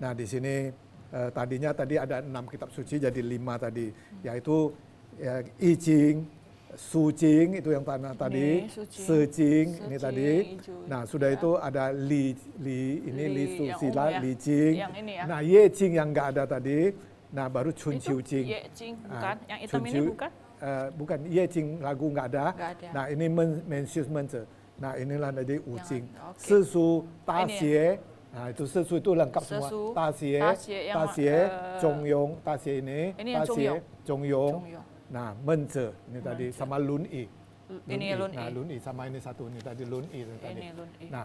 Nah di sini eh, tadinya tadi ada enam kitab suci jadi lima tadi, yaitu ya, I Ching, Su Ching itu yang tanah tadi, Se Ching ini tadi. Nah sudah ya. itu ada Li Li ini Li, Li Susila, ya. Li Ching. ya. Nah Ye Ching yang enggak ada tadi. Nah baru Chun Chiu Ching. Ye Ching nah, bukan, nah, yang hitam Chun ini bukan. Eh, bukan Ye Jing lagu enggak ada. ada. Nah, ini men mention mentor. Nah, inilah nanti Wu Jing. Okay. Si Ta Xie. Nah, itu sesu itu lengkap semua. Sesu, ta Xie, Ta Xie, Zhong eh, Yong, Ta Xie ini, ini Ta Xie, Zhong Yong. Nah, mentor ini tadi sama Lun Yi. Ini Lun Yi. Nah, Lun Yi sama ini satu ini tadi Lun Yi tadi. Ini Lun Yi. Nah,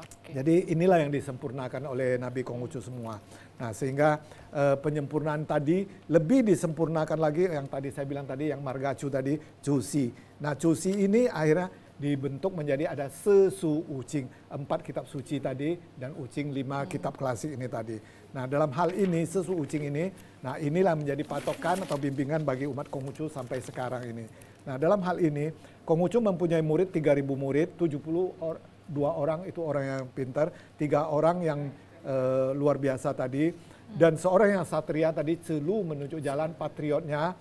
Okay. Jadi inilah yang disempurnakan oleh Nabi Konghucu semua. Nah sehingga e, penyempurnaan tadi lebih disempurnakan lagi yang tadi saya bilang tadi yang margacu tadi cusi. Nah cusi ini akhirnya dibentuk menjadi ada sesu ucing empat kitab suci tadi dan ucing lima hmm. kitab klasik ini tadi. Nah dalam hal ini sesu ucing ini, nah inilah menjadi patokan atau bimbingan bagi umat Konghucu sampai sekarang ini. Nah dalam hal ini Konghucu mempunyai murid 3.000 murid, 70 orang dua orang itu orang yang pintar, tiga orang yang uh, luar biasa tadi, dan seorang yang satria tadi celu menunjuk jalan patriotnya.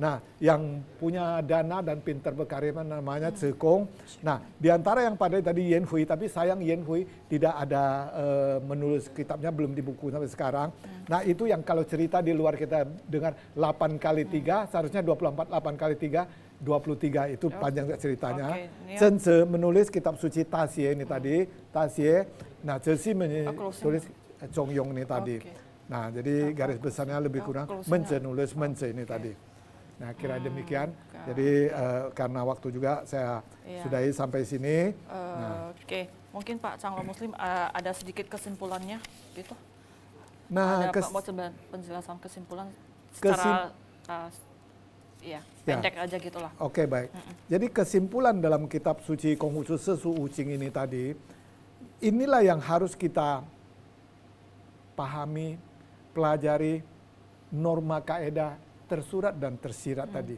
Nah, yang punya dana dan pintar berkarya namanya hmm. Cekong. Nah, di antara yang pada tadi Yen Hui, tapi sayang Yen Hui tidak ada uh, menulis kitabnya, belum dibuku sampai sekarang. Hmm. Nah, itu yang kalau cerita di luar kita dengar 8 kali 3, hmm. dua seharusnya 24 8 kali 3, 23 itu oh. panjang ceritanya. Okay, yeah. Cense menulis kitab suci Tasye ini hmm. tadi, Tasye. Nah, Cesi menulis oh, eh, Chongyong ini tadi. Okay. Nah, jadi garis besarnya lebih oh, kurang mence nulis mence ini okay. tadi. Nah, kira hmm, demikian. Okay. Jadi uh, karena waktu juga saya yeah. sudahi sampai sini. Uh, nah. Oke, okay. mungkin Pak Canglo Muslim uh, ada sedikit kesimpulannya gitu. Nah, ada kes Pak mau penjelasan kesimpulan secara kesim uh, ya. Iya. pendek ya. aja gitulah. Oke okay, baik. Mm -mm. Jadi kesimpulan dalam kitab suci Konghucu Sesu Ucing ini tadi, inilah yang harus kita pahami, pelajari norma kaedah tersurat dan tersirat mm. tadi.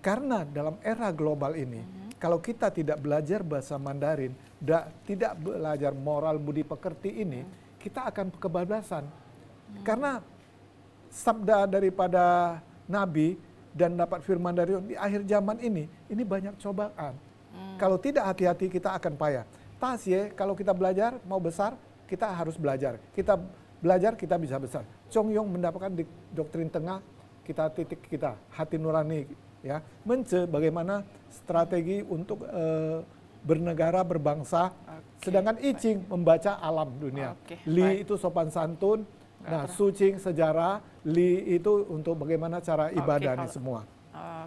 Karena dalam era global ini, mm. kalau kita tidak belajar bahasa Mandarin, da, tidak belajar moral budi pekerti ini, mm. kita akan kebablasan. Mm. Karena sabda daripada Nabi dan dapat firman dari Tuhan di akhir zaman ini, ini banyak cobaan. Hmm. Kalau tidak hati-hati kita akan payah. Tasye, kalau kita belajar mau besar, kita harus belajar. Kita belajar kita bisa besar. Chong Yong mendapatkan di doktrin tengah kita titik kita hati nurani ya. Mence bagaimana strategi untuk e, bernegara, berbangsa. Okay. Sedangkan Icing membaca alam dunia. Okay. Li itu sopan santun, nah, sucing sejarah, li itu untuk bagaimana cara ibadah okay, ini semua.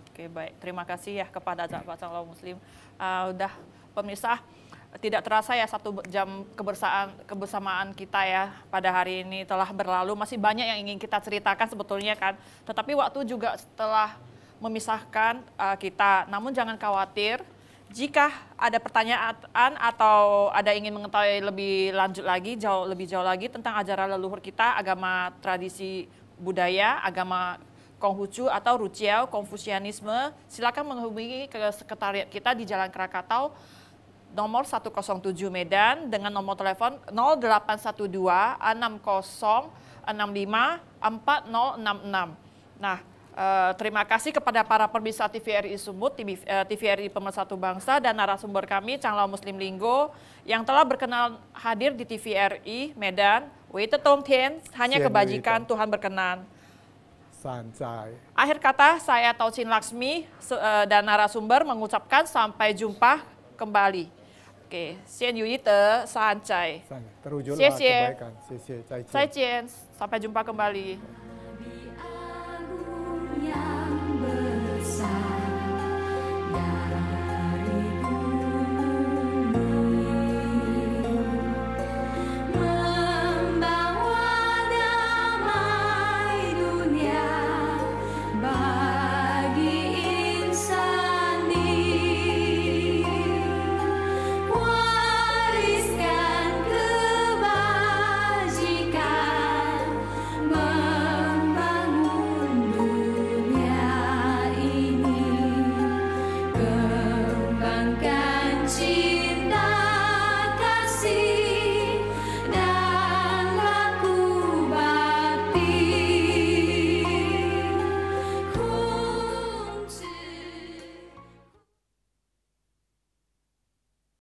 Oke, okay, baik. Terima kasih ya kepada pak calon muslim. Uh, udah pemirsa, tidak terasa ya satu jam kebersamaan kebersamaan kita ya pada hari ini telah berlalu. Masih banyak yang ingin kita ceritakan sebetulnya kan. Tetapi waktu juga setelah memisahkan uh, kita. Namun jangan khawatir jika ada pertanyaan atau ada ingin mengetahui lebih lanjut lagi, jauh lebih jauh lagi tentang ajaran leluhur kita, agama tradisi budaya, agama Konghucu atau Ruciao, Konfusianisme, silakan menghubungi ke sekretariat kita di Jalan Krakatau nomor 107 Medan dengan nomor telepon 0812 60 65 4066. Nah, Eh, terima kasih kepada para pemirsa TVRI Sumut, TV, uh, eh, TVRI Pemersatu Bangsa dan narasumber kami Canglau Muslim Linggo yang telah berkenan hadir di TVRI Medan. Wait Tom Tien, hanya kebajikan Tuhan berkenan. Sancai. Akhir kata saya Taucin Laksmi uh, dan narasumber mengucapkan sampai jumpa kembali. Oke, Xian Yu Yite, Santai. Terujulah kebaikan. Sampai jumpa kembali.